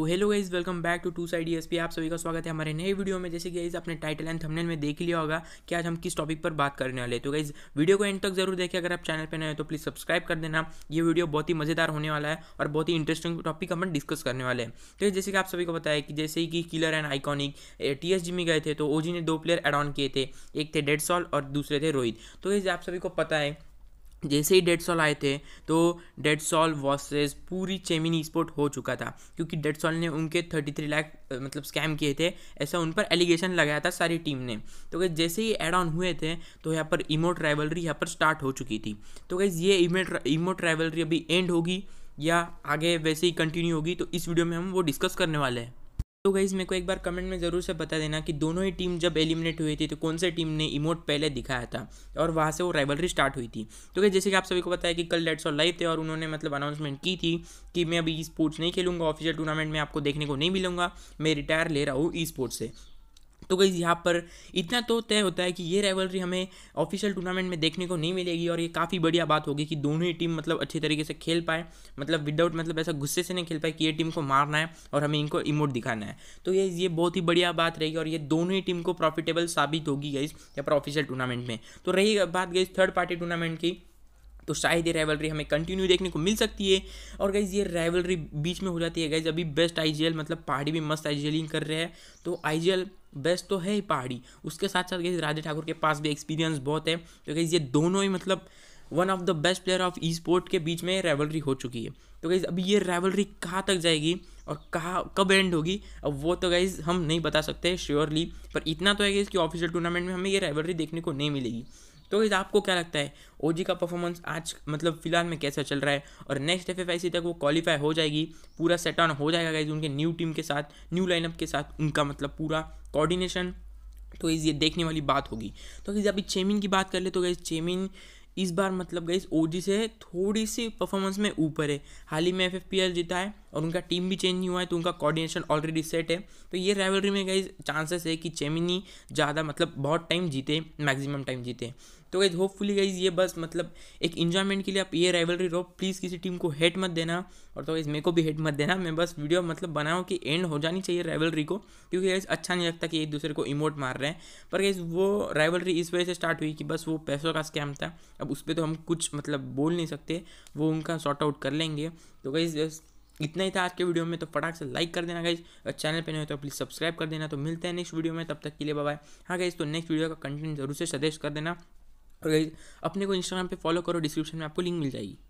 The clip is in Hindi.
तो hello guys welcome back to two side S P आप सभी का स्वागत है हमारे नए वीडियो में जैसे कि गाइज आपने टाइटल एंड थंबनेल में देख लिया होगा कि आज हम किस टॉपिक पर बात करने वाले हैं तो गाइज वीडियो को एंड तक जरूर देखिए अगर आप चैनल पर नए हो तो प्लीज़ सब्सक्राइब कर देना ये वीडियो बहुत ही मज़ेदार होने वाला है और बहुत ही इंटरेस्टिंग टॉपिक हम डिस्कस करने वाले हैं तो जैसे कि आप सभी को पता है कि जैसे कि killer and iconic T S G में गए थे तो ओजी ने दो प्लेयर एड ऑन किए थे एक थे डेड सॉल और दूसरे थे रोहित तो गाइज आप सभी को पता है जैसे ही डेड सॉल आए थे तो डेड सॉल वॉसेज पूरी चेमिनी स्पोर्ट हो चुका था क्योंकि डेड सॉल ने उनके थर्टी थ्री लैख मतलब स्कैम किए थे ऐसा उन पर एलिगेशन लगाया था सारी टीम ने तो गैस जैसे ही एड ऑन हुए थे तो यहाँ पर इमो ट्रैवलरी यहाँ पर स्टार्ट हो चुकी थी तो गैस ये इमो ट्रैवलरी अभी एंड होगी या आगे वैसे ही कंटिन्यू होगी तो इस वीडियो में हम वो डिस्कस करने वाले हैं तो गई मेरे को एक बार कमेंट में ज़रूर से बता देना कि दोनों ही टीम जब एलिमिनेट हुई थी तो कौन से टीम ने इमोट पहले दिखाया था और वहाँ से वो राइवलरी स्टार्ट हुई थी तो क्या जैसे कि आप सभी को पता है कि कल डेट्स और लाइव थे और उन्होंने मतलब अनाउंसमेंट की थी कि मैं अभी ई स्पोर्ट्स नहीं खेलूंगा ऑफिशियल टूर्नामेंट में आपको देखने को नहीं मिलूंगा मैं रिटायर ले रहा हूँ ई स्पोर्ट्स से तो गई यहाँ पर इतना तो तय होता है कि ये रेवलरी हमें ऑफिशियल टूर्नामेंट में देखने को नहीं मिलेगी और ये काफ़ी बढ़िया बात होगी कि दोनों ही टीम मतलब अच्छे तरीके से खेल पाए मतलब विदाउट मतलब ऐसा गुस्से से नहीं खेल पाए कि ये टीम को मारना है और हमें इनको इमोट दिखाना है तो ये ये बहुत ही बढ़िया बात रहेगी और ये दोनों ही टीम को प्रॉफिटेबल साबित होगी गई यहाँ पर ऑफिशियल टूर्नामेंट में तो रही बात गई थर्ड पार्टी टूर्नामेंट की तो शायद ये राइवलरी हमें कंटिन्यू देखने को मिल सकती है और गाइज ये राइवलरी बीच में हो जाती है गाइज अभी बेस्ट आई मतलब पहाड़ी भी मस्त आई कर रहे हैं तो आई बेस्ट तो है ही पहाड़ी उसके साथ साथ गई राधे ठाकुर के पास भी एक्सपीरियंस बहुत है तो गई ये दोनों ही मतलब one of the best player of E sport के बीच में रेवलरी हो चुकी है तो गई अभी ये रेवलरी कहाँ तक जाएगी और कहा कब एंड होगी अब वो तो गाइज हम नहीं बता सकते श्योरली पर इतना तो है कि इसकी ऑफिशियल टूर्नामेंट में हमें ये राइवलरी देखने को नहीं मिलेगी तो गाइज आपको क्या लगता है ओ का परफॉर्मेंस आज मतलब फिलहाल में कैसा चल रहा है और नेक्स्ट एफ एफ तक वो क्वालिफाई हो जाएगी पूरा सेट ऑन हो जाएगा गाइज उनके न्यू टीम के साथ न्यू लाइनअप के साथ उनका मतलब पूरा कोऑर्डिनेशन तो गाइज़ ये देखने वाली बात होगी तो गाइज़ अभी चेमिन की बात कर ले तो गाइज़ चेमिन इस बार मतलब गाइज ओ से थोड़ी सी परफॉर्मेंस में ऊपर है हाल ही में एफ जीता है और उनका टीम भी चेंज नहीं हुआ है तो उनका कोऑर्डिनेशन ऑलरेडी सेट है तो ये राइवलरी में गई चांसेस है कि चेमिनी ज़्यादा मतलब बहुत टाइम जीते मैक्सिमम टाइम जीते तो गाइज होपफुली गाइज ये बस मतलब एक इन्जॉयमेंट के लिए आप ये राइवलरी रहो प्लीज़ किसी टीम को हेट मत देना और तो गाइज मेरे को भी हेट मत देना मैं बस वीडियो मतलब बनाऊँ कि एंड हो जानी चाहिए राइवलरी को क्योंकि गाइज अच्छा नहीं लगता कि एक दूसरे को इमोट मार रहे हैं पर गाइज वो राइवलरी इस वजह से स्टार्ट हुई कि बस वो पैसों का स्कैम था अब उस पर तो हम कुछ मतलब बोल नहीं सकते वो उनका शॉर्ट आउट कर लेंगे तो गाइज इतना ही था आज के वीडियो में तो फटाक से लाइक कर देना गाइज और चैनल पे नहीं हो तो प्लीज़ सब्सक्राइब कर देना तो मिलते हैं नेक्स्ट वीडियो में तब तक के लिए बाय हाँ गाइज तो नेक्स्ट वीडियो का कंटेंट जरूर से सजेस्ट कर देना और गाइज अपने को इंस्टाग्राम पे फॉलो करो डिस्क्रिप्शन में आपको लिंक मिल जाएगी